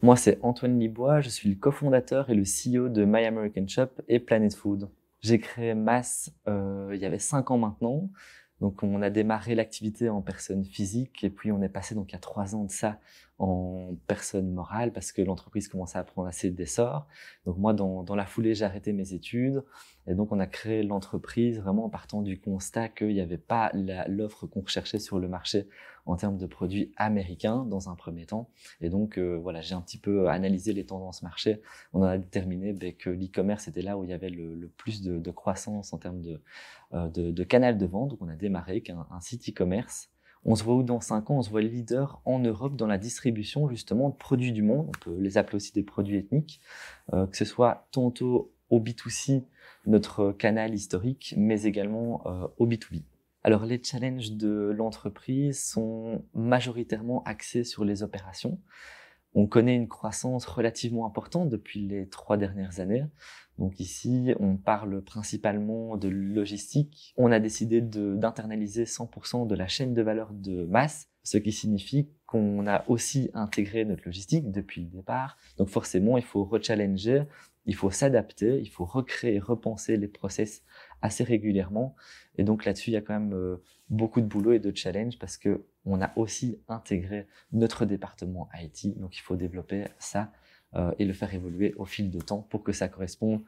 Moi, c'est Antoine Libois, je suis le cofondateur et le CEO de My American Shop et Planet Food. J'ai créé Mass euh, il y avait 5 ans maintenant. Donc, on a démarré l'activité en personne physique et puis on est passé donc à 3 ans de ça en personne morale parce que l'entreprise commençait à prendre assez d'essor. Donc moi, dans, dans la foulée, j'ai arrêté mes études et donc on a créé l'entreprise vraiment en partant du constat qu'il n'y avait pas l'offre qu'on recherchait sur le marché en termes de produits américains dans un premier temps. Et donc euh, voilà, j'ai un petit peu analysé les tendances marché. On a déterminé ben, que l'e-commerce était là où il y avait le, plus de, croissance en termes de, euh, de, de, canal de vente. Donc on a démarré qu'un un site e-commerce on se voit où dans 5 ans On se voit leader en Europe dans la distribution justement de produits du monde. On peut les appeler aussi des produits ethniques, euh, que ce soit tantôt au B2C, notre canal historique, mais également euh, au B2B. Alors les challenges de l'entreprise sont majoritairement axés sur les opérations. On connaît une croissance relativement importante depuis les trois dernières années. Donc ici, on parle principalement de logistique. On a décidé d'internaliser 100% de la chaîne de valeur de masse, ce qui signifie qu'on a aussi intégré notre logistique depuis le départ. Donc forcément, il faut rechallenger il faut s'adapter, il faut recréer, repenser les process assez régulièrement. Et donc là-dessus, il y a quand même euh, beaucoup de boulot et de challenge parce que on a aussi intégré notre département IT. Donc il faut développer ça euh, et le faire évoluer au fil du temps pour que ça corresponde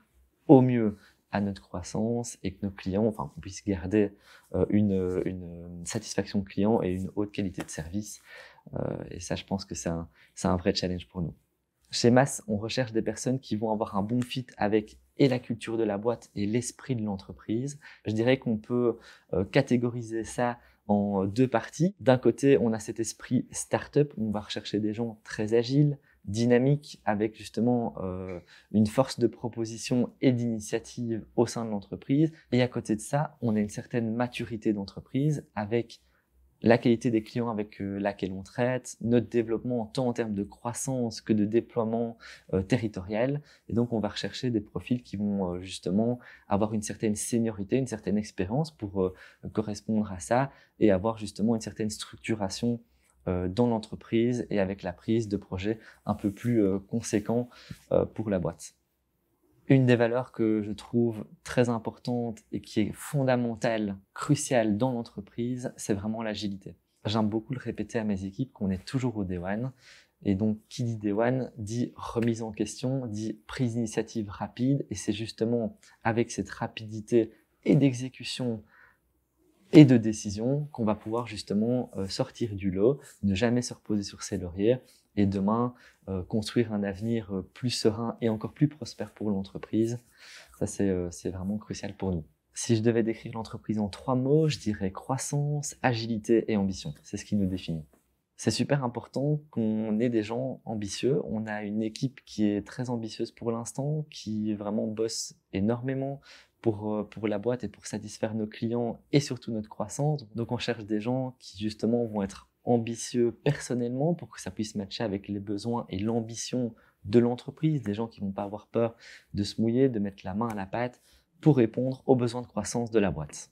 au mieux à notre croissance et que nos clients, enfin, qu'on puisse garder euh, une, une, satisfaction client et une haute qualité de service. et ça, je pense que c'est un vrai challenge pour nous. Chez Mass, on recherche des personnes qui vont avoir un bon fit avec et la culture de la boîte et l'esprit de l'entreprise. Je dirais qu'on peut euh, catégoriser ça en euh, deux parties. D'un côté, on a cet esprit startup, on va rechercher des gens très agiles, dynamiques, avec justement euh, une force de proposition et d'initiative au sein de l'entreprise. Et à côté de ça, on a une certaine maturité d'entreprise avec la qualité des clients avec euh, laquelle on traite, notre développement tant en termes de croissance que de déploiement euh, territorial. Et donc, on va rechercher des profils qui vont euh, justement avoir une certaine seniorité, une certaine expérience pour correspondre à ça et avoir justement une certaine structuration dans l'entreprise et avec la prise de projets un peu plus conséquents pour la boîte. Une des valeurs que je trouve très importante et qui est fondamentale, cruciale dans l'entreprise, c'est vraiment l'agilité. J'aime beaucoup le répéter à mes équipes qu'on est toujours au Day Et donc, qui dit Day dit remise en question, dit prise d'initiative rapide. Et c'est justement avec cette rapidité et d'exécution et de décisions qu'on va pouvoir justement euh, sortir du lot, ne jamais se reposer sur ses lauriers et demain euh, construire un avenir euh, plus serein et encore plus prospère pour l'entreprise. Ça, c'est vraiment crucial pour nous. Si je devais décrire l'entreprise en trois mots, je dirais croissance, agilité et ambition. C'est ce qui nous définit c'est super important qu'on ait des gens ambitieux. On a une équipe qui est très ambitieuse pour l'instant, qui vraiment bosse énormément euh, pour, la boîte et pour satisfaire nos clients et surtout notre croissance. Donc on cherche des gens qui justement vont être ambitieux personnellement pour que ça puisse matcher avec les besoins et l'ambition de l'entreprise, des gens qui vont pas avoir peur de se mouiller, de mettre la main à la pâte pour répondre aux besoins de croissance de la boîte.